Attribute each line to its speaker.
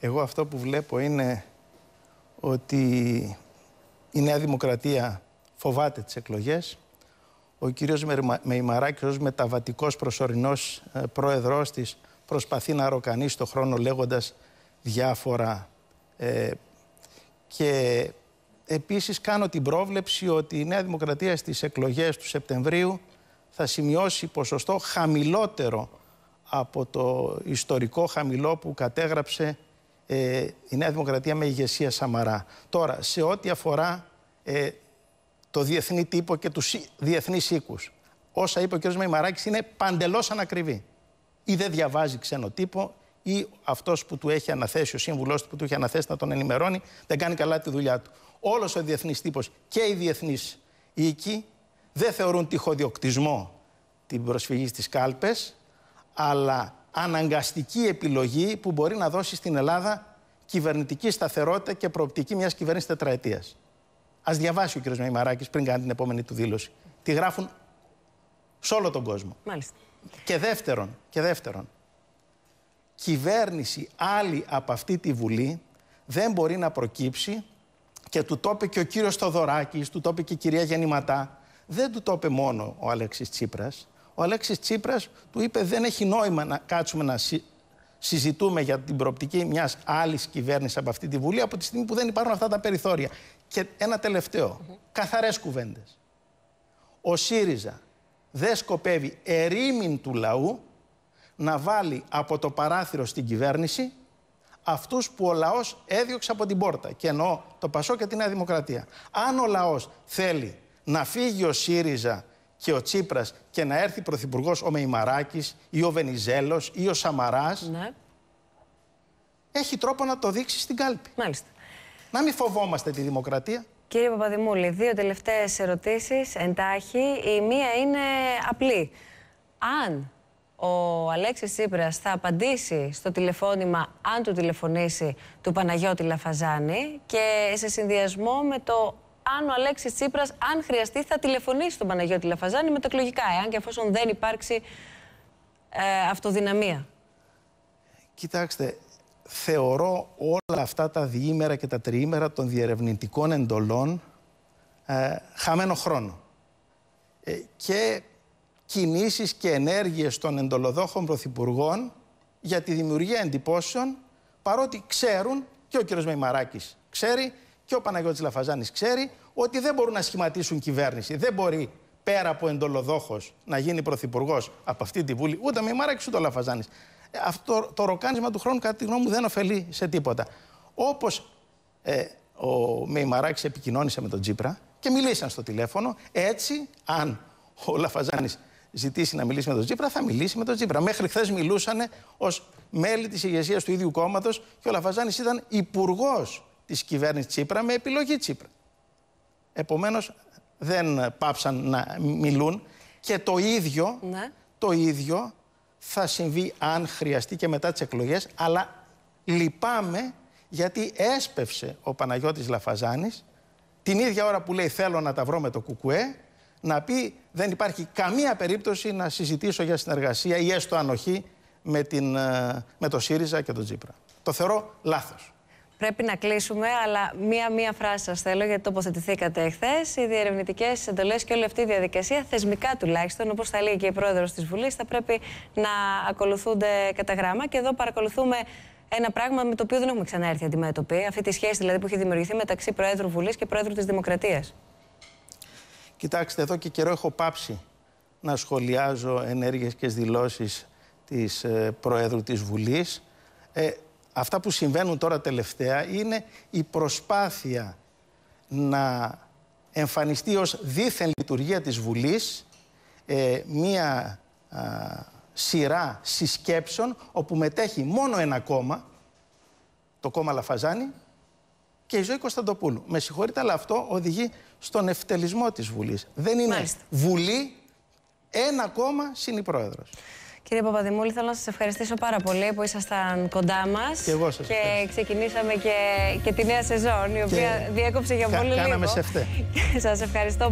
Speaker 1: Εγώ αυτό που βλέπω είναι ότι η Νέα Δημοκρατία φοβάται τις εκλογές. Ο κύριος Μεϊμαράκης ως μεταβατικός προσωρινός ε, πρόεδρός της προσπαθεί να ροκανίσει το χρόνο λέγοντας διάφορα ε, και επίσης κάνω την πρόβλεψη ότι η Νέα Δημοκρατία στις εκλογές του Σεπτεμβρίου θα σημειώσει ποσοστό χαμηλότερο από το ιστορικό χαμηλό που κατέγραψε ε, η Νέα Δημοκρατία με ηγεσία Σαμαρά. Τώρα, σε ό,τι αφορά ε, το διεθνή τύπο και τους διεθνείς οίκους, όσα είπε ο κ. Μαϊμαράκης είναι παντελώς ανακριβή. Ή δεν διαβάζει ξένο τύπο, ή αυτός που του έχει αναθέσει, ο σύμβουλός του που του έχει αναθέσει να τον ενημερώνει, δεν κάνει καλά τη δουλειά του. Όλος ο διεθνής τύπος και οι διεθνείς οίκοι δεν θεωρούν τυχοδιοκτισμό την προσφυγή στις κάλπες, αλλά αναγκαστική επιλογή που μπορεί να δώσει στην Ελλάδα κυβερνητική σταθερότητα και προοπτική μιας κυβέρνησης τετραετίας. Ας διαβάσει ο κ. Μαϊμαράκη πριν κάνει την επόμενη του δήλωση. Τη γράφουν σε όλο τον κόσμο. Μάλιστα. Και δεύτερον, και δεύτερον, κυβέρνηση άλλη από αυτή τη Βουλή δεν μπορεί να προκύψει και του το είπε και ο κύριος Θοδωράκης, του το είπε και η κυρία Γεννηματά. Δεν του το είπε μόνο ο Αλέξης Τσίπρας, ο Αλέξης Τσίπρας του είπε: Δεν έχει νόημα να κάτσουμε να συζητούμε για την προοπτική μιας άλλης κυβέρνησης από αυτή τη Βουλή από τη στιγμή που δεν υπάρχουν αυτά τα περιθώρια. Και ένα τελευταίο. Mm -hmm. Καθαρές κουβέντες. Ο ΣΥΡΙΖΑ δεν σκοπεύει ερήμην του λαού να βάλει από το παράθυρο στην κυβέρνηση αυτούς που ο λαός έδιωξε από την πόρτα. Και εννοώ το Πασό και τη Νέα Δημοκρατία. Αν ο λαός θέλει να φύγει ο ΣΥΡΙΖΑ και ο Τσίπρας και να έρθει πρωθυπουργός ο Μεϊμαράκης ή ο Βενιζέλος ή ο Σαμαράς. Ναι.
Speaker 2: Έχει τρόπο να το δείξει στην κάλπη. Μάλιστα. Να μην φοβόμαστε τη δημοκρατία. Κύριε Παπαδημούλη, δύο τελευταίες ερωτήσεις εντάχει. Η μία είναι απλή. Αν ο Αλέξης Τσίπρας θα απαντήσει στο τηλεφώνημα, αν του τηλεφωνήσει, του Παναγιώτη Λαφαζάνη και σε συνδυασμό με το αν ο Αλέξης Τσίπρας, αν χρειαστεί, θα τηλεφωνήσει στον Παναγιώτη Λαφαζάνη με τα εκλογικά, εάν και εφόσον δεν υπάρξει ε, αυτοδυναμία. Κοιτάξτε,
Speaker 1: θεωρώ όλα αυτά τα διήμερα και τα τριήμερα των διερευνητικών εντολών ε, χαμένο χρόνο. Ε, και κινήσεις και ενέργειες των εντολοδόχων πρωθυπουργών για τη δημιουργία εντυπώσεων, παρότι ξέρουν και ο κ. Μεϊμαράκης ξέρει και ο Παναγιώτης Λαφαζάνης ξέρει ότι δεν μπορούν να σχηματίσουν κυβέρνηση. Δεν μπορεί πέρα από εντολοδόχος να γίνει πρωθυπουργός από αυτή τη Βουλή, ούτε με Μάραξη ούτε ο Λαφαζάνης. Ε, αυτό το ροκάνισμα του χρόνου, κατά τη γνώμη μου, δεν ωφελεί σε τίποτα. Όπως ε, ο Μεϊμαράκη επικοινώνησε με τον Τζίπρα και μιλήσαν στο τηλέφωνο. Έτσι, αν ο Λαφαζάνης ζητήσει να μιλήσει με τον Τζίπρα, θα μιλήσει με τον Τζίπρα. Μέχρι χθες μιλούσαν ως μέλη της ηγεσίας του ίδιου κόμματος και ο Λαφαζάνης ήταν υπουργός Της κυβέρνησης Τσίπρα με επιλογή Τσίπρα. Επομένως δεν πάψαν να μιλούν και το ίδιο, ναι. το ίδιο θα συμβεί αν χρειαστεί και μετά τις εκλογές, αλλά λυπάμαι γιατί έσπευσε ο Παναγιώτης Λαφαζάνης την ίδια ώρα που λέει θέλω να τα βρω με το κουκουέ να πει δεν υπάρχει καμία περίπτωση να συζητήσω για συνεργασία ή έστω ανοχή με, την, ε, με το ΣΥΡΙΖΑ και τον Τζίπρα. Το θεωρώ λάθος.
Speaker 2: Πρέπει να κλείσουμε, αλλά μία-μία φράση σας θέλω, γιατί τοποθετηθήκατε εχθές. Οι διερευνητικές εντολές και όλη αυτή η διαδικασία, θεσμικά τουλάχιστον, όπως θα λέει και η πρόεδρος της Βουλής, θα πρέπει να ακολουθούνται κατά γράμμα. Και εδώ παρακολουθούμε ένα πράγμα με το οποίο δεν έχουμε ξανά έρθει αντιμέτωποι. Αυτή τη σχέση δηλαδή που έχει δημιουργηθεί μεταξύ Προέδρου Βουλής και Προέδρου της Δημοκρατίας.
Speaker 1: Κοιτάξτε, εδώ και καιρό έχω πάψει να σχολιάζω ενέργειες και δηλώσεις της Προέδρου της Βουλής. Ε, αυτά που συμβαίνουν τώρα τελευταία είναι η προσπάθεια να εμφανιστεί ως δίθεν λειτουργία της Βουλής ε, μία σειρά συσκέψεων όπου μετέχει μόνο ένα κόμμα, το κόμμα Λαφαζάνη και η ζωή Κωνσταντοπούλου. Με συγχωρείτε, αλλά αυτό οδηγεί στον ευτελισμό της Βουλής. Δεν είναι Βουλή, ένα
Speaker 2: κόμμα συν πρόεδρος. Κύριε Παπαδημούλη, θέλω να σας ευχαριστήσω πάρα πολύ που ήσασταν κοντά μας. Και ξεκινήσαμε και, και τη νέα σεζόν, η οποία διέκοψε για πολύ λίγο. Κάναμε σε φταί. σας ευχαριστώ